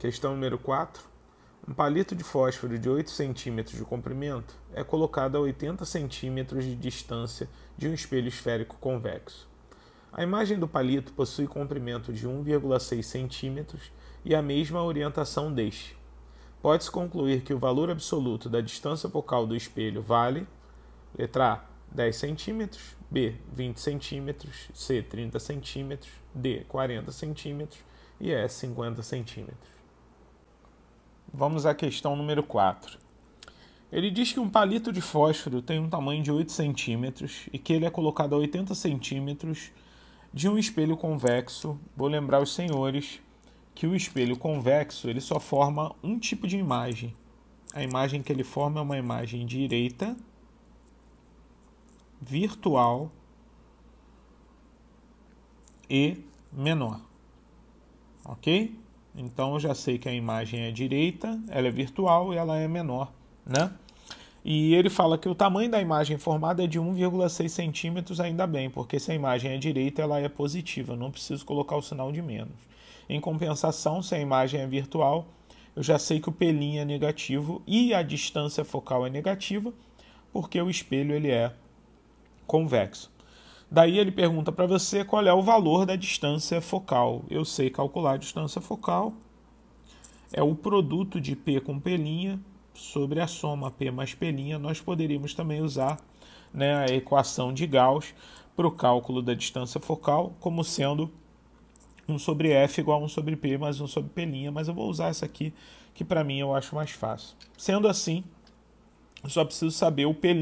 Questão número 4. Um palito de fósforo de 8 cm de comprimento é colocado a 80 cm de distância de um espelho esférico convexo. A imagem do palito possui comprimento de 1,6 cm e a mesma orientação deste. Pode-se concluir que o valor absoluto da distância focal do espelho vale letra A 10 cm, B 20 cm, C 30 cm, D 40 cm e E 50 cm. Vamos à questão número 4. Ele diz que um palito de fósforo tem um tamanho de 8 centímetros e que ele é colocado a 80 centímetros de um espelho convexo. Vou lembrar os senhores que o espelho convexo ele só forma um tipo de imagem. A imagem que ele forma é uma imagem direita, virtual e menor. Ok? Então eu já sei que a imagem é direita, ela é virtual e ela é menor, né? E ele fala que o tamanho da imagem formada é de 1,6 centímetros, ainda bem, porque se a imagem é direita, ela é positiva, não preciso colocar o sinal de menos. Em compensação, se a imagem é virtual, eu já sei que o pelinho é negativo e a distância focal é negativa, porque o espelho ele é convexo. Daí ele pergunta para você qual é o valor da distância focal. Eu sei calcular a distância focal. É o produto de P com P' sobre a soma P mais P'. Nós poderíamos também usar né, a equação de Gauss para o cálculo da distância focal como sendo 1 sobre F igual a 1 sobre P mais 1 sobre P'. Mas eu vou usar essa aqui que para mim eu acho mais fácil. Sendo assim, eu só preciso saber o P'.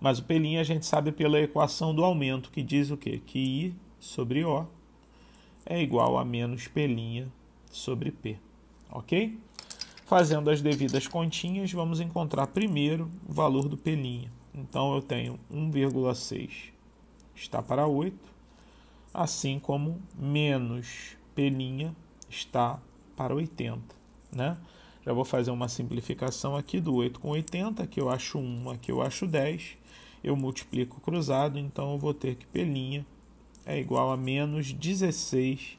Mas o pelinho a gente sabe pela equação do aumento, que diz o quê? Que I sobre O é igual a menos pelinha sobre P, ok? Fazendo as devidas continhas, vamos encontrar primeiro o valor do pelinha. Então, eu tenho 1,6 está para 8, assim como menos pelinha está para 80, né? Já vou fazer uma simplificação aqui do 8 com 80, aqui eu acho 1, aqui eu acho 10. Eu multiplico cruzado, então eu vou ter que pelinha é igual a menos 16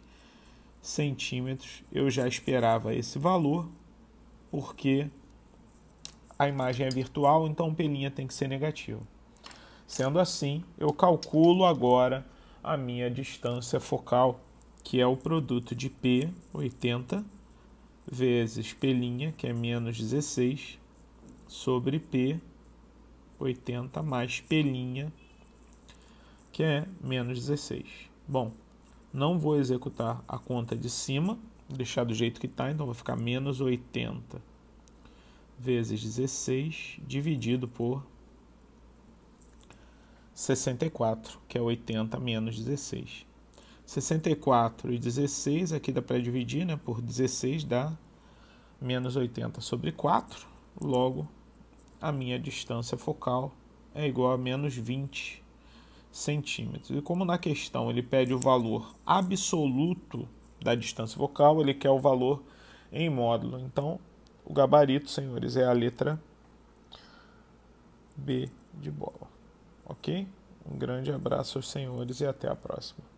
centímetros. Eu já esperava esse valor, porque a imagem é virtual, então pelinha tem que ser negativo. Sendo assim, eu calculo agora a minha distância focal, que é o produto de P, 80, vezes P', que é menos 16, sobre P, 80, mais P', que é menos 16. Bom, não vou executar a conta de cima, deixar do jeito que está, então vai ficar menos 80 vezes 16 dividido por 64, que é 80 menos 16. 64 e 16, aqui dá para dividir né, por 16, dá menos 80 sobre 4. Logo, a minha distância focal é igual a menos 20 centímetros. E como na questão ele pede o valor absoluto da distância focal, ele quer o valor em módulo. Então, o gabarito, senhores, é a letra B de bola. Ok? Um grande abraço aos senhores e até a próxima.